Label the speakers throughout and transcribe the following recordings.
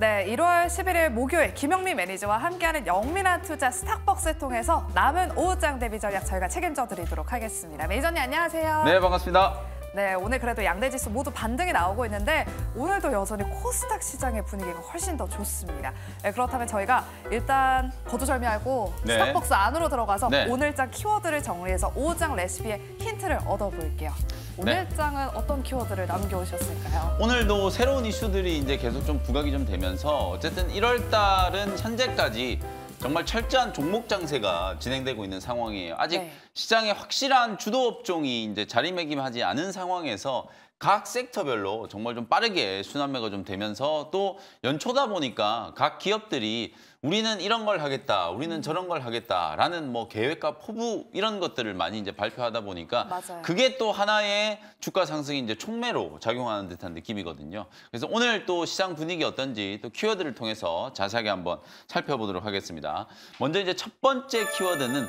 Speaker 1: 네, 1월 11일 목요일 김영미 매니저와 함께하는 영민한 투자 스탁벅스 통해서 남은 오후장 대비 전략 저희가 책임져드리도록 하겠습니다. 매니저님 안녕하세요. 네, 반갑습니다. 네, 오늘 그래도 양대 지수 모두 반등이 나오고 있는데 오늘도 여전히 코스닥 시장의 분위기가 훨씬 더 좋습니다. 네, 그렇다면 저희가 일단 거두절미하고 네. 스탁벅스 안으로 들어가서 네. 오늘장 키워드를 정리해서 오후장 레시피의 힌트를 얻어볼게요. 오늘 네. 장은 어떤 키워드를 남겨오셨을까요?
Speaker 2: 오늘도 새로운 이슈들이 이제 계속 좀 부각이 좀 되면서 어쨌든 1월 달은 현재까지 정말 철저한 종목 장세가 진행되고 있는 상황이에요. 아직 네. 시장에 확실한 주도 업종이 이제 자리매김하지 않은 상황에서 각 섹터별로 정말 좀 빠르게 순환매가 좀 되면서 또 연초다 보니까 각 기업들이 우리는 이런 걸 하겠다, 우리는 저런 걸 하겠다라는 뭐 계획과 포부 이런 것들을 많이 이제 발표하다 보니까 맞아요. 그게 또 하나의 주가 상승이 이제 촉매로 작용하는 듯한 느낌이거든요. 그래서 오늘 또 시장 분위기 어떤지 또 키워드를 통해서 자세하게 한번 살펴보도록 하겠습니다. 먼저 이제 첫 번째 키워드는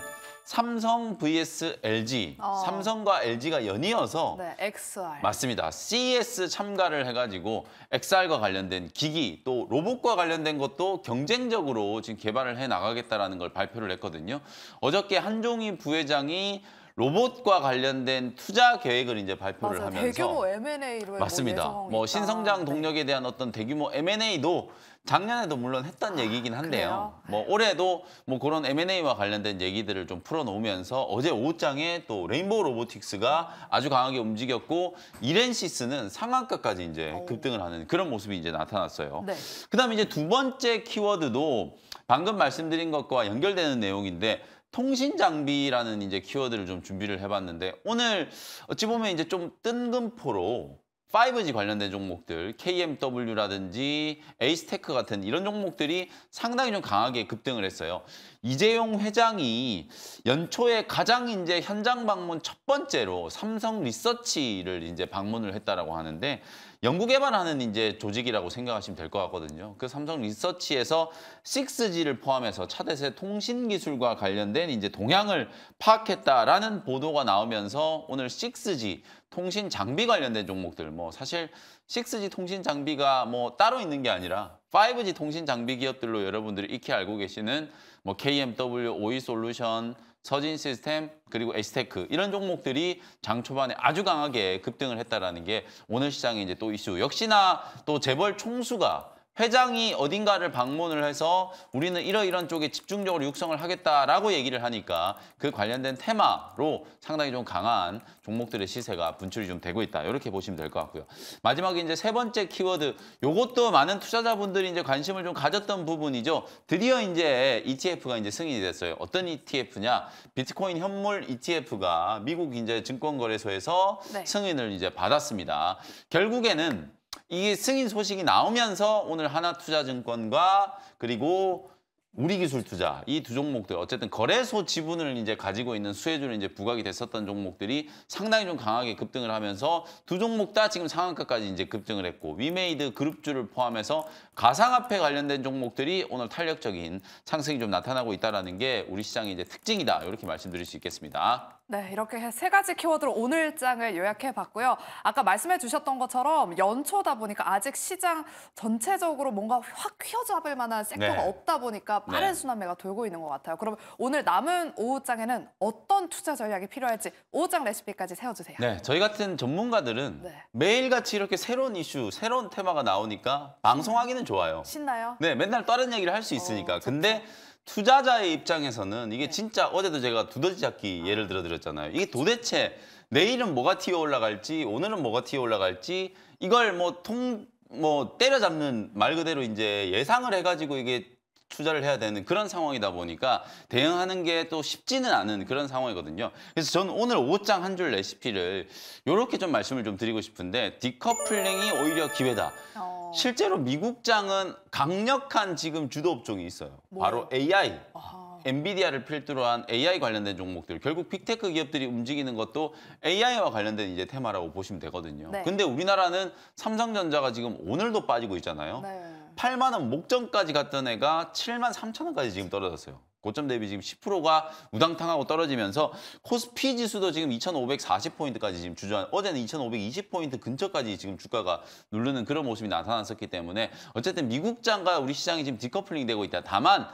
Speaker 2: 삼성 vs LG, 어. 삼성과 LG가 연이어서
Speaker 1: 네, XR.
Speaker 2: 맞습니다. CES 참가를 해가지고 XR과 관련된 기기, 또 로봇과 관련된 것도 경쟁적으로 지금 개발을 해나가겠다는 걸 발표를 했거든요. 어저께 한종희 부회장이 로봇과 관련된 투자 계획을 이제 발표를 맞아요. 하면서 대규모
Speaker 1: M&A로 뭐 맞습니다. 뭐,
Speaker 2: 신성장 네. 동력에 대한 어떤 대규모 M&A도 작년에도 물론 했던 아, 얘기긴 한데요. 그래요? 뭐 올해도 뭐 그런 M&A와 관련된 얘기들을 좀 풀어놓으면서 어제 오후장에 또 레인보우 로보틱스가 아주 강하게 움직였고 이렌시스는 상한가까지 이제 급등을 하는 그런 모습이 이제 나타났어요. 네. 그다음에 이제 두 번째 키워드도 방금 말씀드린 것과 연결되는 내용인데 통신 장비라는 이제 키워드를 좀 준비를 해봤는데 오늘 어찌 보면 이제 좀 뜬금포로 5G 관련된 종목들, KMW라든지 에이스테크 같은 이런 종목들이 상당히 좀 강하게 급등을 했어요. 이재용 회장이 연초에 가장 이제 현장 방문 첫 번째로 삼성 리서치를 이제 방문을 했다라고 하는데 연구 개발하는 이제 조직이라고 생각하시면 될 것 같거든요. 그 삼성 리서치에서 6G를 포함해서 차대세 통신 기술과 관련된 이제 동향을 파악했다라는 보도가 나오면서 오늘 6G 통신 장비 관련된 종목들 뭐 사실 6G 통신 장비가 뭐 따로 있는 게 아니라 5G 통신 장비 기업들로 여러분들이 익히 알고 계시는 뭐 KMW, 오이솔루션 서진 시스템 그리고 에스테크 이런 종목들이 장 초반에 아주 강하게 급등을 했다라는 게 오늘 시장의 이제 또 이슈. 역시나 또 재벌 총수가 회장이 어딘가를 방문을 해서 우리는 이러이런 쪽에 집중적으로 육성을 하겠다라고 얘기를 하니까 그 관련된 테마로 상당히 좀 강한 종목들의 시세가 분출이 좀 되고 있다. 이렇게 보시면 될 것 같고요. 마지막에 이제 세 번째 키워드 이것도 많은 투자자분들이 이제 관심을 좀 가졌던 부분이죠. 드디어 이제 ETF가 이제 승인이 됐어요. 어떤 ETF냐? 비트코인 현물 ETF가 미국 이제 증권거래소에서 네. 승인을 이제 받았습니다. 결국에는 이 승인 소식이 나오면서 오늘 하나투자증권과 그리고 우리기술투자 이 두 종목들 어쨌든 거래소 지분을 이제 가지고 있는 수혜주는 이제 부각이 됐었던 종목들이 상당히 좀 강하게 급등을 하면서 두 종목 다 지금 상한가까지 이제 급등을 했고 위메이드 그룹주를 포함해서 가상화폐 관련된 종목들이 오늘 탄력적인 상승이 좀 나타나고 있다라는 게 우리 시장의 이제 특징이다 이렇게 말씀드릴 수 있겠습니다.
Speaker 1: 네, 이렇게 세 가지 키워드로 오늘 장을 요약해 봤고요. 아까 말씀해 주셨던 것처럼 연초다 보니까 아직 시장 전체적으로 뭔가 확 휘어잡을 만한 섹터가 네. 없다 보니까 빠른 네. 순환매가 돌고 있는 것 같아요. 그럼 오늘 남은 오후장에는 어떤 투자 전략이 필요할지 오후장 레시피까지 세워주세요. 네,
Speaker 2: 저희 같은 전문가들은 네. 매일같이 이렇게 새로운 이슈, 새로운 테마가 나오니까 방송하기는 좋아요. 신나요? 네, 맨날 다른 얘기를 할수 어, 있으니까. 어, 근데 좋죠. 투자자의 입장에서는 이게 네. 진짜 어제도 제가 두더지 잡기 아. 예를 들어 드렸잖아요. 이게 도대체 내일은 뭐가 튀어 올라갈지 오늘은 뭐가 튀어 올라갈지 이걸 뭐통뭐 뭐 때려잡는 말 그대로 이제 예상을 해가지고 이게 투자를 해야 되는 그런 상황이다 보니까 대응하는 게 또 쉽지는 않은 그런 상황이거든요. 그래서 저는 오늘 5장 한 줄 레시피를 이렇게 좀 말씀을 좀 드리고 싶은데 디커플링이 오히려 기회다. 어. 실제로 미국장은 강력한 지금 주도 업종이 있어요. 뭐. 바로 AI. 아하. 엔비디아를 필두로 한 AI 관련된 종목들 결국 빅테크 기업들이 움직이는 것도 AI와 관련된 이제 테마라고 보시면 되거든요. 네. 근데 우리나라는 삼성전자가 지금 오늘도 빠지고 있잖아요. 네. 8만 원 목전까지 갔던 애가 7만 3천 원까지 지금 떨어졌어요. 고점 대비 지금 10%가 우당탕하고 떨어지면서 코스피 지수도 지금 2,540포인트까지 지금 주저한 어제는 2,520포인트 근처까지 지금 주가가 누르는 그런 모습이 나타났었기 때문에 어쨌든 미국장과 우리 시장이 지금 디커플링 되고 있다. 다만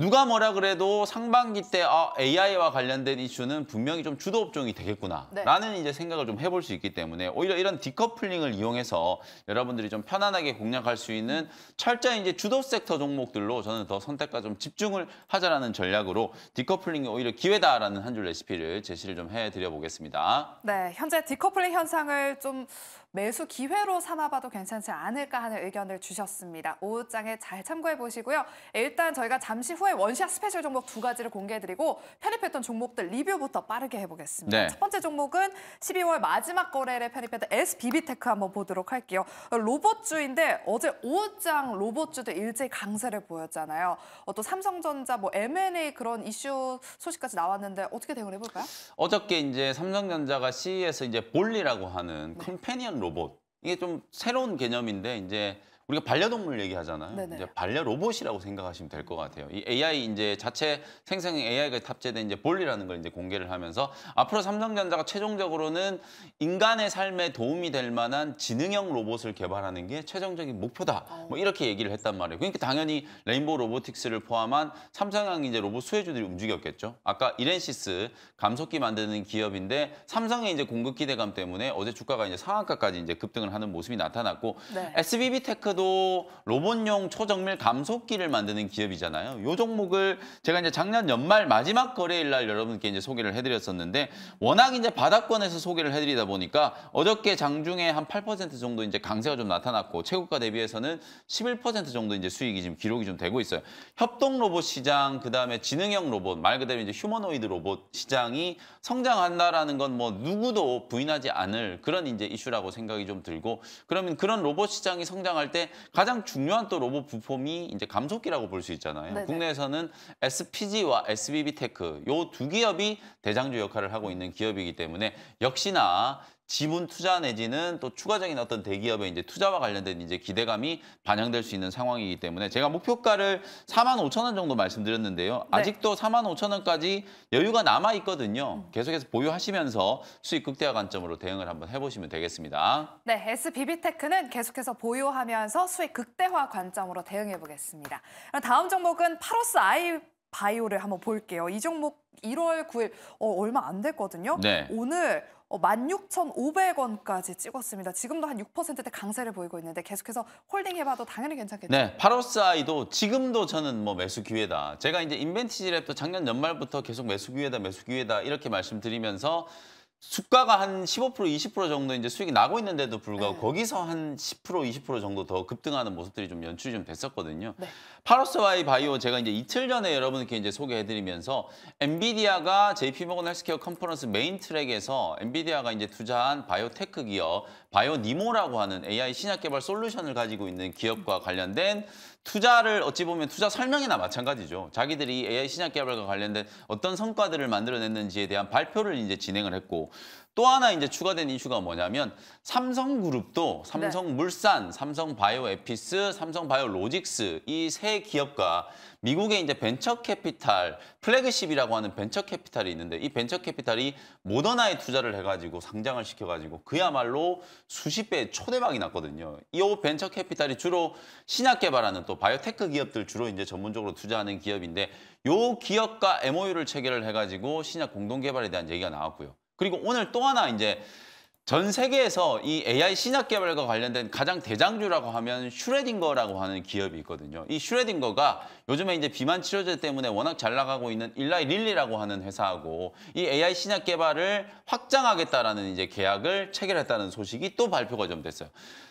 Speaker 2: 누가 뭐라 그래도 상반기 때 아, AI와 관련된 이슈는 분명히 좀 주도 업종이 되겠구나라는 네. 이제 생각을 좀 해볼 수 있기 때문에 오히려 이런 디커플링을 이용해서 여러분들이 좀 편안하게 공략할 수 있는 철저히 이제 주도 섹터 종목들로 저는 더 선택과 좀 집중을 하자라는 전략으로 디커플링이 오히려 기회다라는 한 줄 레시피를 제시를 좀 해드려 보겠습니다.
Speaker 1: 네, 현재 디커플링 현상을 좀 매수 기회로 삼아봐도 괜찮지 않을까 하는 의견을 주셨습니다. 오후장에 잘 참고해 보시고요. 일단 저희가 잠시 후에 원샷 스페셜 종목 두 가지를 공개해드리고 편입했던 종목들 리뷰부터 빠르게 해보겠습니다. 네. 첫 번째 종목은 12월 마지막 거래를 편입했던 SBB테크 한번 보도록 할게요. 로봇주인데 어제 오후장 로봇주도 일제 강세를 보였잖아요. 어, 또 삼성전자 뭐 M&A 그런 이슈 소식까지 나왔는데 어떻게 대응을 해볼까요?
Speaker 2: 어저께 이제 삼성전자가 CE에서 이제 볼리라고 하는 네. 컴패니언 로봇 이게 좀 새로운 개념인데 이제 우리가 반려동물 얘기하잖아요. 이제 반려 로봇이라고 생각하시면 될 것 같아요. 이 AI 이제 자체 생성 AI가 탑재된 이제 볼리라는걸 이제 공개를 하면서 앞으로 삼성전자가 최종적으로는 인간의 삶에 도움이 될 만한 지능형 로봇을 개발하는 게 최종적인 목표다. 어. 뭐 이렇게 얘기를 했단 말이에요. 그러니까 당연히 레인보우 로보틱스를 포함한 삼성향 이제 로봇 수혜주들이 움직였겠죠. 아까 이렌시스 감속기 만드는 기업인데 삼성의 이제 공급 기대감 때문에 어제 주가가 이제 상한가까지 이제 급등을 하는 모습이 나타났고 네. SBB 테크도 기업도 로봇용 초정밀 감속기를 만드는 기업이잖아요. 요 종목을 제가 이제 작년 연말 마지막 거래일 날 여러분께 이제 소개를 해드렸었는데 워낙 이제 바닥권에서 소개를 해드리다 보니까 어저께 장중에 한 8% 정도 이제 강세가 좀 나타났고 최고가 대비해서는 11% 정도 이제 수익이 지금 기록이 좀 되고 있어요. 협동 로봇 시장 그다음에 지능형 로봇 말 그대로 이제 휴머노이드 로봇 시장이 성장한다라는 건 뭐 누구도 부인하지 않을 그런 이제 이슈라고 생각이 좀 들고 그러면 그런 로봇 시장이 성장할 때 가장 중요한 또 로봇 부품이 이제 감속기라고 볼 수 있잖아요. 네네. 국내에서는 SPG와 SBB 테크 요 두 기업이 대장주 역할을 하고 있는 기업이기 때문에 역시나 지분 투자 내지는 또 추가적인 어떤 대기업의 이제 투자와 관련된 이제 기대감이 반영될 수 있는 상황이기 때문에 제가 목표가를 4만 5천 원 정도 말씀드렸는데요. 네. 아직도 4만 5천 원까지 여유가 남아 있거든요. 음. 계속해서 보유하시면서 수익 극대화 관점으로 대응을 한번 해보시면 되겠습니다.
Speaker 1: 네, SBB테크는 계속해서 보유하면서 수익 극대화 관점으로 대응해 보겠습니다. 다음 종목은 파로스 아이 바이오를 한번 볼게요. 이 종목 1월 9일 어, 얼마 안 됐거든요. 네. 오늘 16,500원까지 어, 찍었습니다. 지금도 한 6%대 강세를 보이고 있는데 계속해서 홀딩해봐도 당연히 괜찮겠죠. 네,
Speaker 2: 파로스아이도 지금도 저는 뭐 매수 기회다. 제가 이제 인벤티지 랩도 작년 연말부터 계속 매수 기회다, 매수 기회다 이렇게 말씀드리면서 주가가한15% 20% 정도 이제 수익이 나고 있는데도 불구하고 네. 거기서 한 10% 20% 정도 더 급등하는 모습들이 좀 연출이 좀 됐었거든요. 네. 파로스와이 바이오 제가 이제 이틀 전에 여러분께 이제 소개해드리면서 엔비디아가 JP모건 헬스케어 컨퍼런스 메인 트랙에서 엔비디아가 이제 투자한 바이오테크 기업 바이오니모라고 하는 AI 신약 개발 솔루션을 가지고 있는 기업과 관련된 투자를 어찌 보면 투자 설명이나 마찬가지죠. 자기들이 AI 시장 개발과 관련된 어떤 성과들을 만들어냈는지에 대한 발표를 이제 진행을 했고 또 하나 이제 추가된 이슈가 뭐냐면 삼성그룹도 네. 삼성물산, 네. 삼성바이오에피스, 삼성바이오로직스 이 세 기업과 미국의 이제 벤처 캐피탈 플래그십이라고 하는 벤처 캐피탈이 있는데 이 벤처 캐피탈이 모더나에 투자를 해가지고 상장을 시켜가지고 그야말로 수십 배 초대박이 났거든요. 이 벤처 캐피탈이 주로 신약 개발하는 또 바이오테크 기업들 주로 이제 전문적으로 투자하는 기업인데 요 기업과 MOU를 체결을 해가지고 신약 공동 개발에 대한 얘기가 나왔고요. 그리고 오늘 또 하나 이제 전 세계에서 이 AI 신약 개발과 관련된 가장 대장주라고 하면 슈레딩거라고 하는 기업이 있거든요. 이 슈레딩거가 요즘에 이제 비만 치료제 때문에 워낙 잘 나가고 있는 일라이 릴리라고 하는 회사하고 이 AI 신약 개발을 확장하겠다라는 이제 계약을 체결했다는 소식이 또 발표가 좀 됐어요.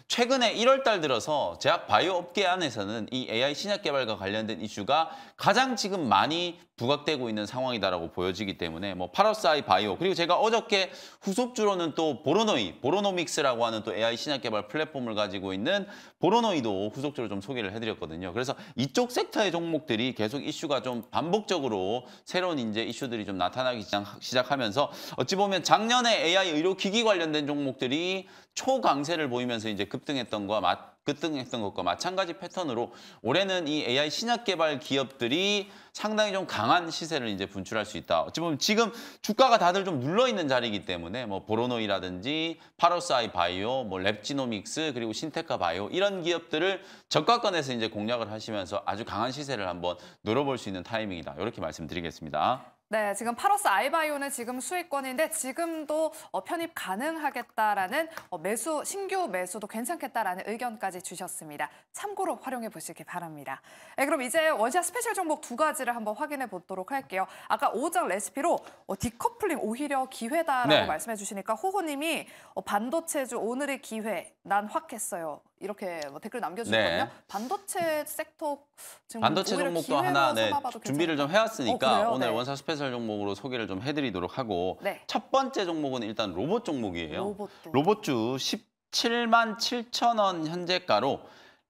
Speaker 2: 최근에 1월 달 들어서 제약 바이오 업계 안에서는 이 AI 신약 개발과 관련된 이슈가 가장 지금 많이 부각되고 있는 상황이다라고 보여지기 때문에 뭐 파라사이 바이오 그리고 제가 어저께 후속주로는 또 보로노이 보로노믹스라고 하는 또 AI 신약 개발 플랫폼을 가지고 있는 보로노이도 후속주로 좀 소개를 해드렸거든요. 그래서 이쪽 섹터의 종목들이 계속 이슈가 좀 반복적으로 새로운 이제 이슈들이 좀 나타나기 시작하면서 어찌 보면 작년에 AI 의료 기기 관련된 종목들이 초강세를 보이면서 이제 급등했던 거와 맞 급등했던 것과 마찬가지 패턴으로 올해는 이 AI 신약 개발 기업들이 상당히 좀 강한 시세를 이제 분출할 수 있다. 어찌 보면 지금 주가가 다들 좀 눌러 있는 자리이기 때문에 뭐 보로노이라든지 파로사이 바이오, 뭐 랩지노믹스 그리고 신테카 바이오 이런 기업들을 저가권에서 이제 공략을 하시면서 아주 강한 시세를 한번 노려볼 수 있는 타이밍이다. 이렇게 말씀드리겠습니다.
Speaker 1: 네, 지금 파로스 아이바이오는 지금 수익권인데 지금도 어, 편입 가능하겠다라는 어, 매수 신규 매수도 괜찮겠다라는 의견까지 주셨습니다. 참고로 활용해 보시기 바랍니다. 네, 그럼 이제 원샷 스페셜 종목 두 가지를 한번 확인해 보도록 할게요. 아까 오장 레시피로 어, 디커플링 오히려 기회다라고 네. 말씀해 주시니까 호호님이 어, 반도체주 오늘의 기회 난 확했어요. 이렇게 뭐 댓글 남겨주셨거든요. 네. 반도체 섹터 지금 뭐 반도체 종목도 하나 네, 준비를 좀 해왔으니까 어, 오늘 네. 원샷
Speaker 2: 스페셜 해설 종목으로 소개를 좀 해드리도록 하고 네. 첫 번째 종목은 일단 로봇 종목이에요. 로봇 로봇주 17만 7천 원 현재가로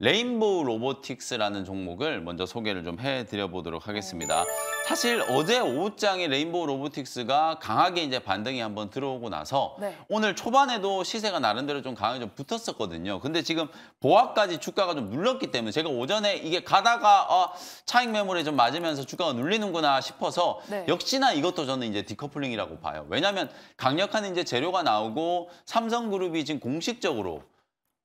Speaker 2: 레인보우 로보틱스라는 종목을 먼저 소개를 좀 해드려 보도록 하겠습니다. 사실 어제 오후장에 레인보우 로보틱스가 강하게 이제 반등이 한번 들어오고 나서 네. 오늘 초반에도 시세가 나름대로 좀 강하게 좀 붙었었거든요. 근데 지금 보합까지 주가가 좀 눌렀기 때문에 제가 오전에 이게 가다가 어, 차익 매물에 좀 맞으면서 주가가 눌리는구나 싶어서 네. 역시나 이것도 저는 이제 디커플링이라고 봐요. 왜냐하면 강력한 이제 재료가 나오고 삼성그룹이 지금 공식적으로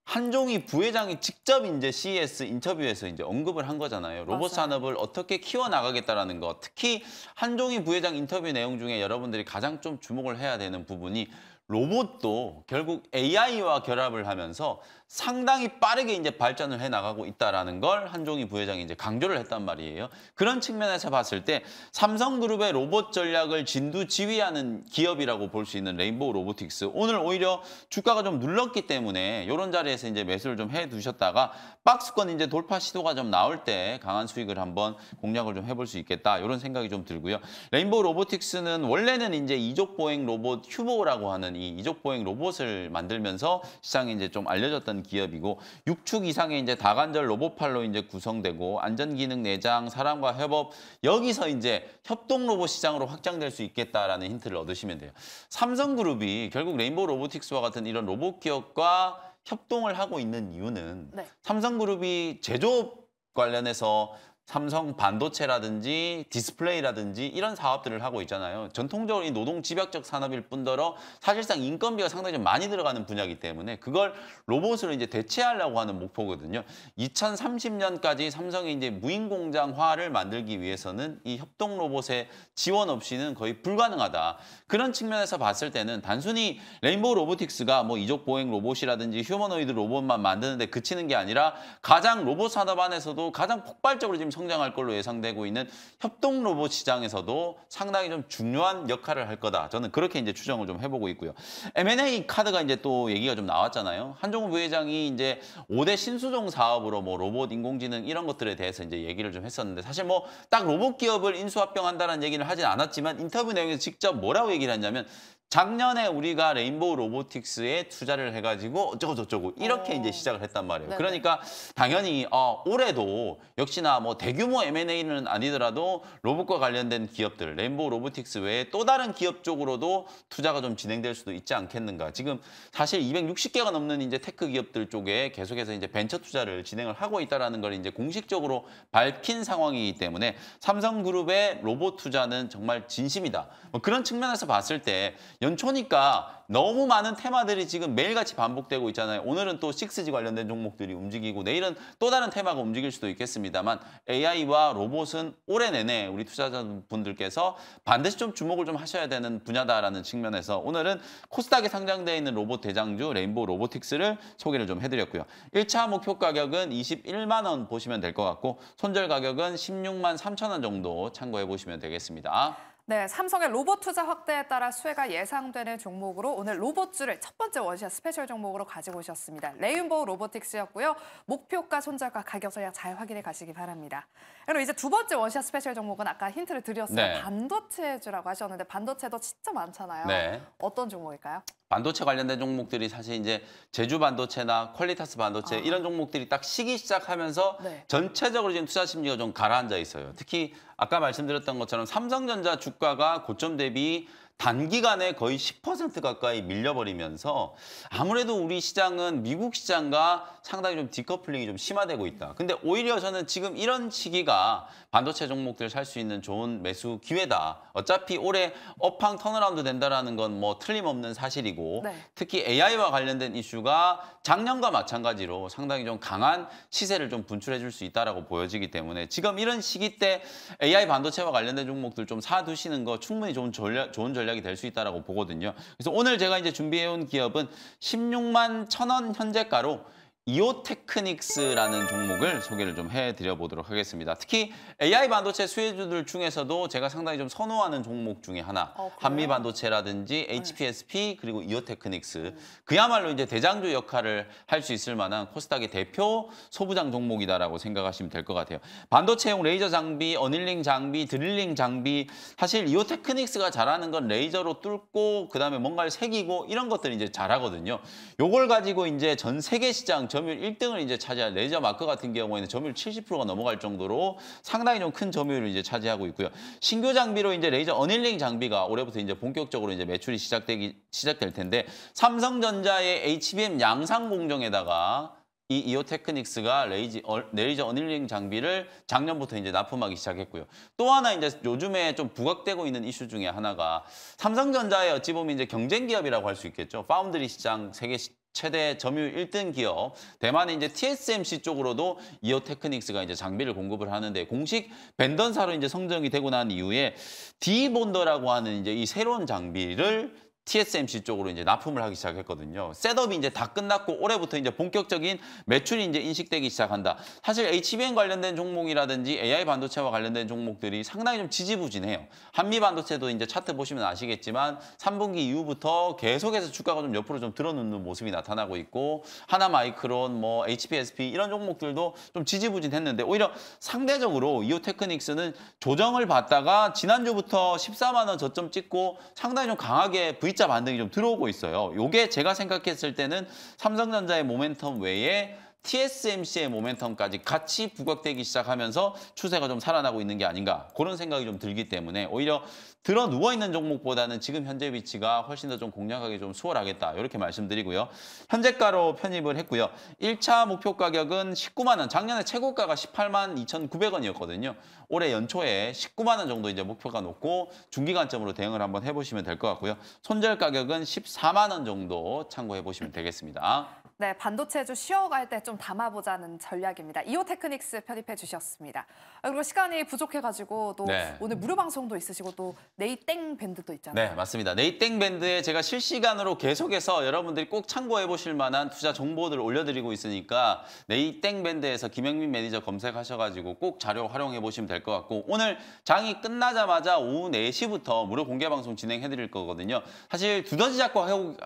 Speaker 2: 한종희 부회장이 직접 이제 CES 인터뷰에서 이제 언급을 한 거잖아요. 로봇 맞아요. 산업을 어떻게 키워 나가겠다라는 거. 특히 한종희 부회장 인터뷰 내용 중에 여러분들이 가장 좀 주목을 해야 되는 부분이 로봇도 결국 AI와 결합을 하면서 상당히 빠르게 이제 발전을 해 나가고 있다라는 걸 한종희 부회장이 이제 강조를 했단 말이에요. 그런 측면에서 봤을 때 삼성그룹의 로봇 전략을 진두 지휘하는 기업이라고 볼 수 있는 레인보우 로보틱스 오늘 오히려 주가가 좀 눌렀기 때문에 이런 자리에서 이제 매수를 좀해 두셨다가 박스권 이제 돌파 시도가 좀 나올 때 강한 수익을 한번 공략을 좀 해볼 수 있겠다 이런 생각이 좀 들고요. 레인보우 로보틱스는 원래는 이제 이족 보행 로봇 휴보라고 하는 이 이족 보행 로봇을 만들면서 시장에 이제 좀 알려졌던 기업이고 6축 이상의 이제 다관절 로봇팔로 이제 구성되고 안전기능 내장, 사람과 협업 여기서 이제 협동 로봇 시장으로 확장될 수 있겠다라는 힌트를 얻으시면 돼요. 삼성그룹이 결국 레인보우 로보틱스와 같은 이런 로봇 기업과 협동을 하고 있는 이유는 네. 삼성그룹이 제조업 관련해서 삼성 반도체라든지 디스플레이라든지 이런 사업들을 하고 있잖아요. 전통적으로 이 노동 집약적 산업일 뿐더러 사실상 인건비가 상당히 좀 많이 들어가는 분야이기 때문에 그걸 로봇으로 이제 대체하려고 하는 목표거든요. 2030년까지 삼성의 이제 무인 공장화를 만들기 위해서는 이 협동 로봇의 지원 없이는 거의 불가능하다. 그런 측면에서 봤을 때는 단순히 레인보우 로보틱스가 뭐 이족 보행 로봇이라든지 휴머노이드 로봇만 만드는데 그치는 게 아니라 가장 로봇 산업 안에서도 가장 폭발적으로 지금 성장할 걸로 예상되고 있는 협동 로봇 시장에서도 상당히 좀 중요한 역할을 할 거다. 저는 그렇게 이제 추정을 좀 해보고 있고요. M&A 카드가 이제 또 얘기가 좀 나왔잖아요. 한종훈 부회장이 이제 5대 신수종 사업으로 뭐 로봇, 인공지능 이런 것들에 대해서 이제 얘기를 좀 했었는데 사실 뭐 딱 로봇 기업을 인수합병한다는 얘기를 하진 않았지만 인터뷰 내용에서 직접 뭐라고 얘기를 했냐면 작년에 우리가 레인보우 로보틱스에 투자를 해가지고 어쩌고 저쩌고 이렇게 오. 이제 시작을 했단 말이에요. 네네. 그러니까 당연히 어, 올해도 역시나 뭐 대규모 M&A는 아니더라도 로봇과 관련된 기업들, 레인보우 로보틱스 외에 또 다른 기업 쪽으로도 투자가 좀 진행될 수도 있지 않겠는가. 지금 사실 260개가 넘는 이제 테크 기업들 쪽에 계속해서 이제 벤처 투자를 진행을 하고 있다라는 걸 이제 공식적으로 밝힌 상황이기 때문에 삼성그룹의 로봇 투자는 정말 진심이다. 뭐 그런 측면에서 봤을 때 연초니까 너무 많은 테마들이 지금 매일같이 반복되고 있잖아요. 오늘은 또 6G 관련된 종목들이 움직이고 내일은 또 다른 테마가 움직일 수도 있겠습니다만 AI와 로봇은 올해 내내 우리 투자자분들께서 반드시 좀 주목을 좀 하셔야 되는 분야다라는 측면에서 오늘은 코스닥에 상장되어 있는 로봇 대장주 레인보우 로보틱스를 소개를 좀 해드렸고요. 1차 목표 가격은 21만 원 보시면 될 것 같고 손절 가격은 16만 3천 원 정도 참고해 보시면 되겠습니다.
Speaker 1: 네, 삼성의 로봇 투자 확대에 따라 수혜가 예상되는 종목으로 오늘 로봇주를 첫 번째 원샷 스페셜 종목으로 가지고 오셨습니다. 레인보우 로보틱스였고요. 목표가, 손절가, 가격 전략 잘 확인해 가시기 바랍니다. 그리고 이제 두 번째 원샷 스페셜 종목은 아까 힌트를 드렸어요. 네. 반도체주라고 하셨는데 반도체도 진짜 많잖아요. 네. 어떤 종목일까요?
Speaker 2: 반도체 관련된 종목들이 사실 이제 제주 반도체나 퀄리타스 반도체 아. 이런 종목들이 딱 시기 시작하면서 네. 전체적으로 지금 투자 심리가 좀 가라앉아 있어요. 특히 아까 말씀드렸던 것처럼 삼성전자 주가가 고점 대비 단기간에 거의 10% 가까이 밀려버리면서 아무래도 우리 시장은 미국 시장과 상당히 좀 디커플링이 좀 심화되고 있다. 근데 오히려 저는 지금 이런 시기가 반도체 종목들 살 수 있는 좋은 매수 기회다. 어차피 올해 업황 턴어라운드 된다라는 건 뭐 틀림없는 사실이고 네. 특히 AI와 관련된 이슈가 작년과 마찬가지로 상당히 좀 강한 시세를 좀 분출해 줄 수 있다라고 보여지기 때문에 지금 이런 시기 때 AI 반도체와 관련된 종목들 좀 사두시는 거 충분히 좋은 전략 좋은 전략 전략이 될 수 있다라고 보거든요. 그래서 오늘 제가 이제 준비해온 기업은 16만 1천원 현재가로 이오테크닉스라는 종목을 소개를 좀 해드려 보도록 하겠습니다. 특히 AI 반도체 수혜주들 중에서도 제가 상당히 좀 선호하는 종목 중에 하나 어, 한미 반도체라든지 HPSP 네. 그리고 이오테크닉스 그야말로 이제 대장주 역할을 할 수 있을 만한 코스닥의 대표 소부장 종목이다라고 생각하시면 될 것 같아요. 반도체용 레이저 장비, 어닐링 장비, 드릴링 장비 사실 이오테크닉스가 잘하는 건 레이저로 뚫고 그다음에 뭔가를 새기고 이런 것들이 이제 잘하거든요. 요걸 가지고 이제 전 세계 시장 점유율 1등을 이제 차지한 레이저 마크 같은 경우에는 점유율 70%가 넘어갈 정도로 상당히 좀 큰 점유율을 이제 차지하고 있고요. 신규 장비로 이제 레이저 어닐링 장비가 올해부터 이제 본격적으로 이제 매출이 시작되기 시작될 텐데 삼성전자의 HBM 양상 공정에다가 이 이오테크닉스가 레이지, 어, 레이저 어닐링 장비를 작년부터 이제 납품하기 시작했고요. 또 하나 이제 요즘에 좀 부각되고 있는 이슈 중에 하나가 삼성전자의 어찌 보면 이제 경쟁 기업이라고 할 수 있겠죠. 파운드리 시장 세계 최대 점유율 1등 기업 대만의 이제 TSMC 쪽으로도 이어 테크닉스가 이제 장비를 공급을 하는데 공식 밴던사로 이제 성정이 되고 난 이후에 디본더라고 하는 이제 이 새로운 장비를 TSMC 쪽으로 이제 납품을 하기 시작했거든요. 셋업이 이제 다 끝났고 올해부터 이제 본격적인 매출이 이제 인식되기 시작한다. 사실 HBM 관련된 종목이라든지 AI 반도체와 관련된 종목들이 상당히 좀 지지부진해요. 한미 반도체도 이제 차트 보시면 아시겠지만 3분기 이후부터 계속해서 주가가 좀 옆으로 좀 들어눕는 모습이 나타나고 있고 하나 마이크론, 뭐 HPSP 이런 종목들도 좀 지지부진했는데 오히려 상대적으로 이오 테크닉스는 조정을 받다가 지난주부터 14만 원 저점 찍고 상당히 좀 강하게 V 일자 반등이 좀 들어오고 있어요. 요게 제가 생각했을 때는 삼성전자의 모멘텀 외에 TSMC의 모멘텀까지 같이 부각되기 시작하면서 추세가 좀 살아나고 있는 게 아닌가 그런 생각이 좀 들기 때문에 오히려 들어 누워있는 종목보다는 지금 현재 위치가 훨씬 더 좀 공략하기 좀 수월하겠다 이렇게 말씀드리고요. 현재가로 편입을 했고요. 1차 목표 가격은 19만 원, 작년에 최고가가 18만 2,900원이었거든요. 올해 연초에 19만 원 정도 이제 목표가 높고 중기관점으로 대응을 한번 해보시면 될 것 같고요. 손절 가격은 14만 원 정도 참고해보시면 되겠습니다.
Speaker 1: 네, 반도체주 쉬어갈 때 좀 담아보자는 전략입니다. 이오테크닉스 편입해 주셨습니다. 그리고 시간이 부족해가지고 또 네. 오늘 무료 방송도 있으시고 또 네이땡 밴드도 있잖아요. 네,
Speaker 2: 맞습니다. 네이땡 밴드에 제가 실시간으로 계속해서 여러분들이 꼭 참고해 보실 만한 투자 정보들을 올려드리고 있으니까 네이땡 밴드에서 김영민 매니저 검색하셔가지고 꼭 자료 활용해 보시면 될 것 같고 오늘 장이 끝나자마자 오후 4시부터 무료 공개 방송 진행해 드릴 거거든요. 사실 두더지 잡고 하고,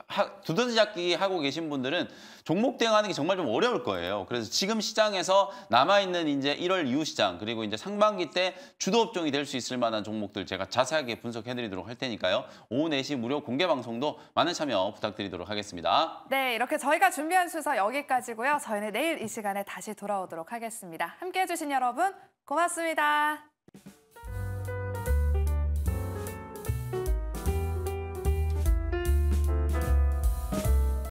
Speaker 2: 두더지 잡기 하고 계신 분들은 종목 대응하는 게 정말 좀 어려울 거예요. 그래서 지금 시장에서 남아있는 이제 1월 이후 시장 그리고 이제 상반기 때 주도 업종이 될 수 있을 만한 종목들 제가 자세하게 분석해드리도록 할 테니까요. 오후 4시 무료 공개 방송도 많은 참여 부탁드리도록 하겠습니다.
Speaker 1: 네, 이렇게 저희가 준비한 순서 여기까지고요. 저희는 내일 이 시간에 다시 돌아오도록 하겠습니다. 함께해 주신 여러분 고맙습니다.